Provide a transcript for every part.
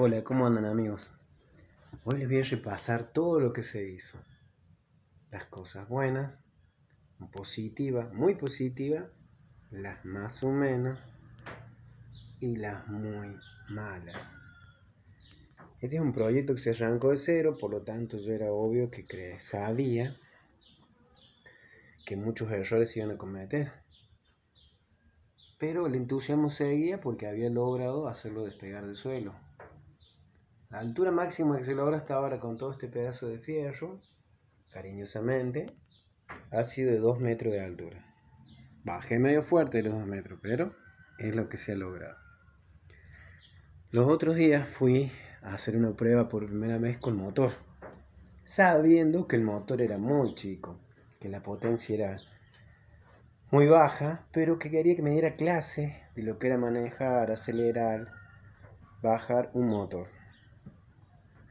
Hola, ¿cómo andan amigos? Hoy les voy a repasar todo lo que se hizo. Las cosas buenas, positivas, muy positivas, las más o menos y las muy malas. Este es un proyecto que se arrancó de cero, por lo tanto yo era obvio que sabía que muchos errores se iban a cometer. Pero el entusiasmo seguía porque había logrado hacerlo despegar del suelo. La altura máxima que se logró hasta ahora con todo este pedazo de fierro, cariñosamente, ha sido de 2 metros de altura. Bajé medio fuerte los 2 metros, pero es lo que se ha logrado. Los otros días fui a hacer una prueba por primera vez con el motor, sabiendo que el motor era muy chico, que la potencia era muy baja, pero que quería que me diera clase de lo que era manejar, acelerar, bajar un motor.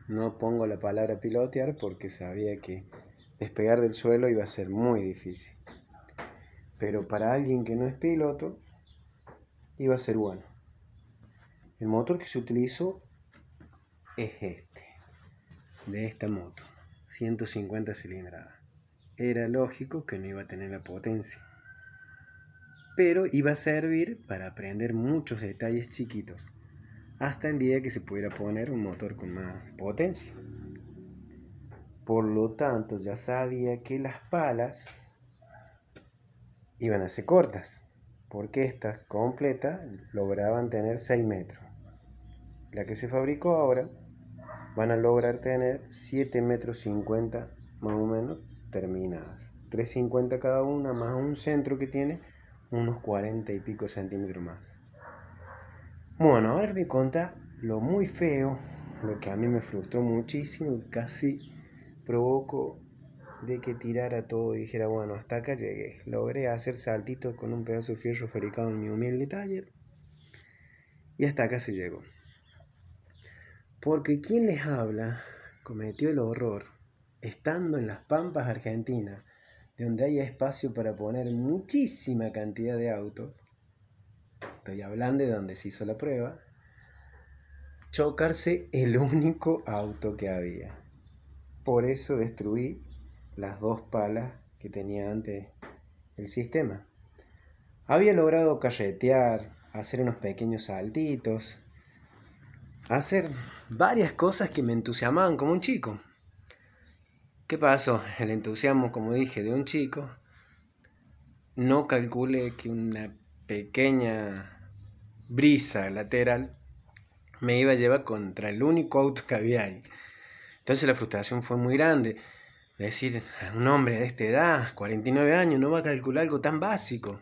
No pongo la palabra pilotear porque sabía que despegar del suelo iba a ser muy difícil. Pero para alguien que no es piloto, iba a ser bueno. El motor que se utilizó es este, de esta moto, 150 cilindradas. Era lógico que no iba a tener la potencia, pero iba a servir para aprender muchos detalles chiquitos hasta el día que se pudiera poner un motor con más potencia. Por lo tanto, ya sabía que las palas iban a ser cortas, porque estas completas lograban tener 6 metros. La que se fabricó ahora van a lograr tener 7 metros 50 más o menos terminadas. 350 cada una más un centro que tiene unos 40 y pico centímetros más. Bueno, ahora me conta lo muy feo, lo que a mí me frustró muchísimo y casi provocó de que tirara todo y dijera, bueno, hasta acá llegué. Logré hacer saltitos con un pedazo de fierro fabricado en mi humilde taller. Y hasta acá se llegó. Porque quien les habla cometió el horror, estando en las pampas argentinas, de donde hay espacio para poner muchísima cantidad de autos, y hablando de donde se hizo la prueba, chocarse el único auto que había. Por eso destruí las dos palas que tenía antes el sistema. Había logrado carretear hacer unos pequeños saltitos, hacer varias cosas que me entusiasmaban como un chico. ¿Qué pasó? El entusiasmo, como dije, de un chico. No calculé que una pequeña brisa lateral me iba a llevar contra el único auto que había ahí. Entonces la frustración fue muy grande. decir, un hombre de esta edad, 49 años, no va a calcular algo tan básico.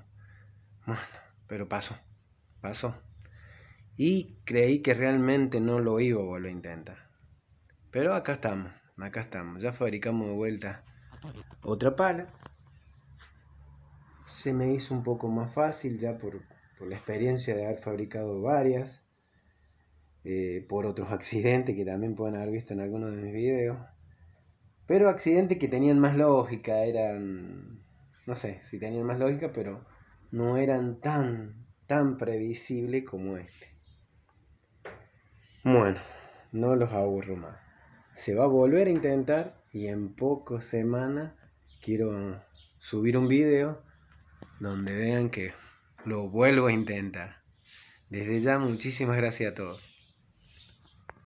Bueno, pero pasó, pasó. Y creí que realmente no lo iba a volver a intentar. Pero acá estamos, acá estamos. Ya fabricamos de vuelta otra pala. Se me hizo un poco más fácil ya por la experiencia de haber fabricado varias, eh, por otros accidentes que también pueden haber visto en algunos de mis videos. Pero accidentes que tenían más lógica, eran, no sé si tenían más lógica, pero no eran tan, tan previsible como este. Bueno, no los aburro más. Se va a volver a intentar y en pocas semanas quiero subir un video donde vean que lo vuelvo a intentar. Desde ya, muchísimas gracias a todos.